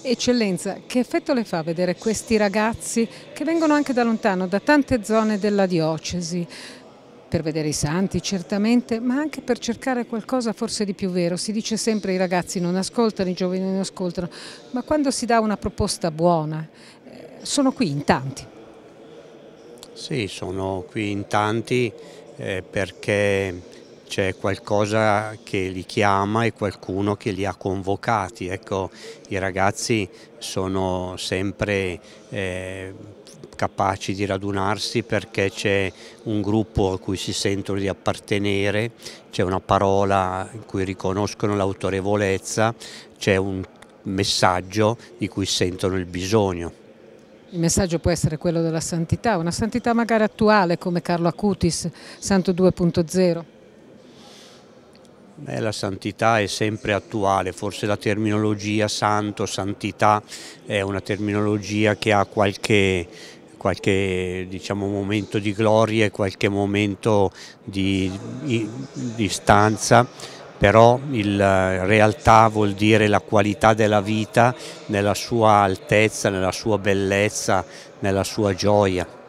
Eccellenza, che effetto le fa vedere questi ragazzi che vengono anche da lontano, da tante zone della diocesi, per vedere i santi certamente, ma anche per cercare qualcosa forse di più vero? Si dice sempre i ragazzi non ascoltano, i giovani non ascoltano, ma quando si dà una proposta buona, eh, sono qui in tanti. Sì, sono qui in tanti eh, perché c'è qualcosa che li chiama e qualcuno che li ha convocati. Ecco, i ragazzi sono sempre eh, capaci di radunarsi perché c'è un gruppo a cui si sentono di appartenere, c'è una parola in cui riconoscono l'autorevolezza, c'è un messaggio di cui sentono il bisogno. Il messaggio può essere quello della santità, una santità magari attuale come Carlo Acutis, Santo 2.0. Beh, la santità è sempre attuale, forse la terminologia santo, santità è una terminologia che ha qualche, qualche diciamo, momento di gloria e qualche momento di, di, di stanza, però in eh, realtà vuol dire la qualità della vita nella sua altezza, nella sua bellezza, nella sua gioia.